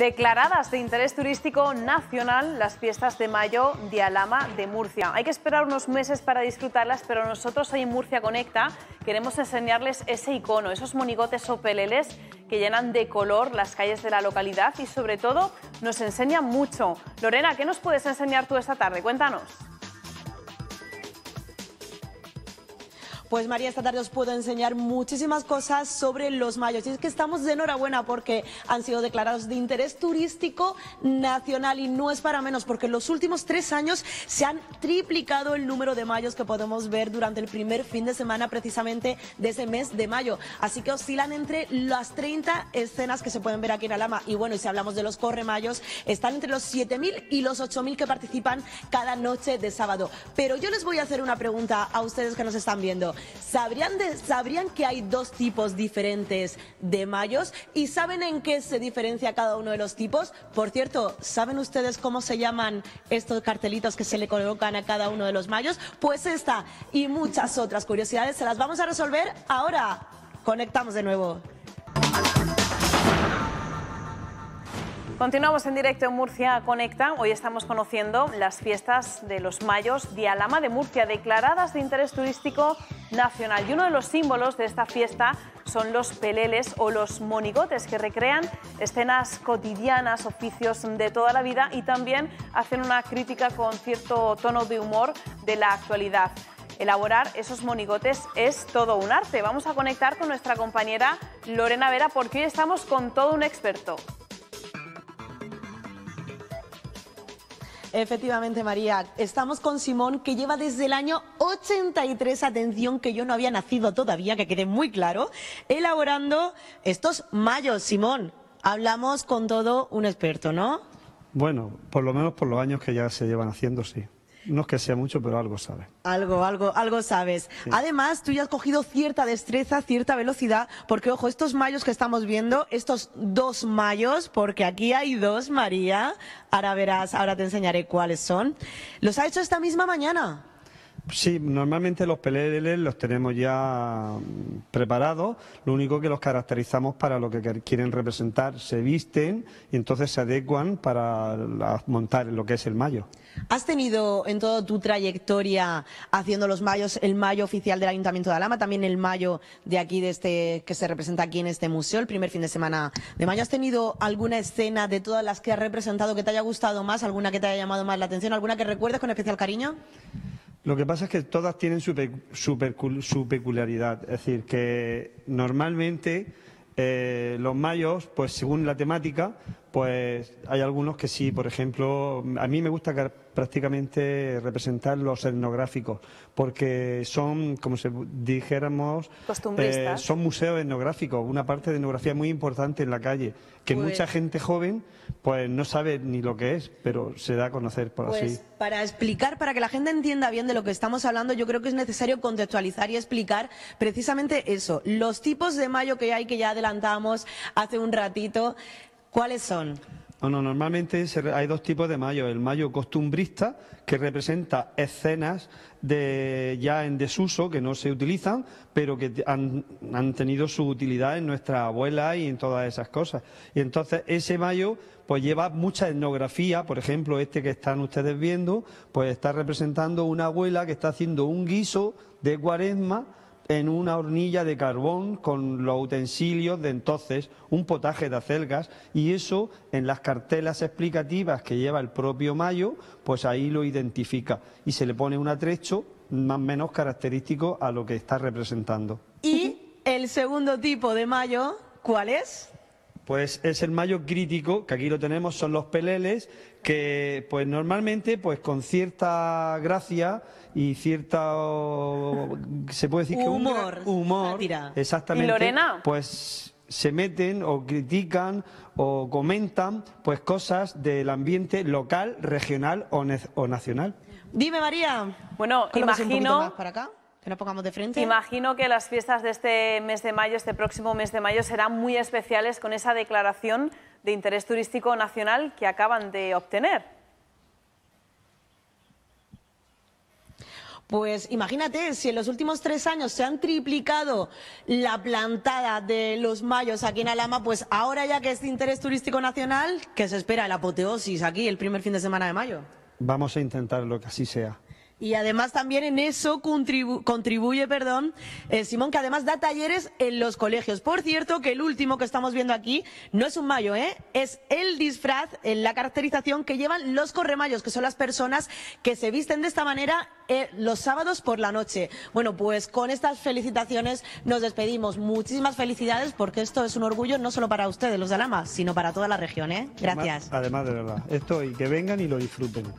Declaradas de interés turístico nacional las fiestas de mayo de Alama de Murcia. Hay que esperar unos meses para disfrutarlas, pero nosotros hoy en Murcia Conecta queremos enseñarles ese icono, esos monigotes o peleles que llenan de color las calles de la localidad y sobre todo nos enseñan mucho. Lorena, ¿qué nos puedes enseñar tú esta tarde? Cuéntanos. Pues María, esta tarde os puedo enseñar muchísimas cosas sobre los mayos. Y es que estamos de enhorabuena porque han sido declarados de interés turístico nacional y no es para menos porque en los últimos tres años se han triplicado el número de mayos que podemos ver durante el primer fin de semana precisamente de ese mes de mayo. Así que oscilan entre las 30 escenas que se pueden ver aquí en Alama. Y bueno, y si hablamos de los Mayos están entre los 7.000 y los 8.000 que participan cada noche de sábado. Pero yo les voy a hacer una pregunta a ustedes que nos están viendo sabrían, sabrían que hay dos tipos diferentes de mayos y saben en qué se diferencia cada uno de los tipos. Por cierto, ¿saben ustedes cómo se llaman estos cartelitos que se le colocan a cada uno de los mayos? Pues esta y muchas otras curiosidades se las vamos a resolver ahora. Conectamos de nuevo. Continuamos en directo en Murcia Conecta. Hoy estamos conociendo las fiestas de los Mayos de Alama de Murcia, declaradas de interés turístico nacional. Y uno de los símbolos de esta fiesta son los peleles o los monigotes, que recrean escenas cotidianas, oficios de toda la vida y también hacen una crítica con cierto tono de humor de la actualidad. Elaborar esos monigotes es todo un arte. Vamos a conectar con nuestra compañera Lorena Vera porque hoy estamos con todo un experto. Efectivamente, María. Estamos con Simón, que lleva desde el año 83, atención, que yo no había nacido todavía, que quede muy claro, elaborando estos mayos. Simón, hablamos con todo un experto, ¿no? Bueno, por lo menos por los años que ya se llevan haciendo, sí. No es que sea mucho, pero algo sabes. Algo, algo, algo sabes. Además, tú ya has cogido cierta destreza, cierta velocidad, porque ojo, estos mayos que estamos viendo, estos dos mayos, porque aquí hay dos, María, ahora verás, ahora te enseñaré cuáles son, los ha hecho esta misma mañana. Sí, normalmente los PLL los tenemos ya mm, preparados, lo único que los caracterizamos para lo que quieren representar, se visten y entonces se adecuan para montar lo que es el mayo. ¿Has tenido en toda tu trayectoria haciendo los mayos el mayo oficial del Ayuntamiento de Alama, también el mayo de aquí, de este, que se representa aquí en este museo, el primer fin de semana de mayo? ¿Has tenido alguna escena de todas las que has representado que te haya gustado más, alguna que te haya llamado más la atención, alguna que recuerdes con especial cariño? Lo que pasa es que todas tienen su, su, peculiaridad. Es decir, que normalmente eh, los mayos, pues según la temática, pues hay algunos que sí, por ejemplo, a mí me gusta prácticamente representar los etnográficos, porque son, como se dijéramos, eh, son museos etnográficos, una parte de etnografía muy importante en la calle, que pues mucha gente joven pues no sabe ni lo que es, pero se da a conocer por pues así. Para explicar, para que la gente entienda bien de lo que estamos hablando, yo creo que es necesario contextualizar y explicar precisamente eso, los tipos de mayo que hay que ya adelantamos hace un ratito. ¿Cuáles son? No, normalmente hay dos tipos de mayo. El mayo costumbrista, que representa escenas de, ya en desuso, que no se utilizan, pero que han, tenido su utilidad en nuestra abuela y en todas esas cosas. Y entonces ese mayo pues lleva mucha etnografía, por ejemplo, este que están ustedes viendo, pues está representando una abuela que está haciendo un guiso de cuaresma en una hornilla de carbón con los utensilios de entonces, un potaje de acelgas, y eso en las cartelas explicativas que lleva el propio Mayo, pues ahí lo identifica y se le pone un atrecho más o menos característico a lo que está representando. ¿Y el segundo tipo de Mayo cuál es? pues es el mayo crítico, que aquí lo tenemos, son los peleles, que pues normalmente pues con cierta gracia y cierta se puede decir humor, que humor exactamente ¿Y Lorena? pues se meten o critican o comentan pues cosas del ambiente local, regional o, nacional. Dime María. Bueno, imagino más para acá? que nos pongamos de frente. Imagino que las fiestas de este mes de mayo, este próximo mes de mayo, serán muy especiales con esa declaración de interés turístico nacional que acaban de obtener. Pues imagínate, si en los últimos tres años se han triplicado la plantada de los mayos aquí en Alama, pues ahora ya que es de interés turístico nacional, que se espera ¿el apoteosis aquí el primer fin de semana de mayo. Vamos a intentar lo que así sea. Y además también en eso contribuye, perdón, eh, Simón, que además da talleres en los colegios. Por cierto, que el último que estamos viendo aquí no es un mayo, ¿eh? Es el disfraz, la caracterización que llevan los corremayos, que son las personas que se visten de esta manera eh, los sábados por la noche. Bueno, pues con estas felicitaciones nos despedimos. Muchísimas felicidades porque esto es un orgullo no solo para ustedes, los de Alama, sino para toda la región, ¿eh? Gracias. Además, de verdad, estoy que vengan y lo disfruten.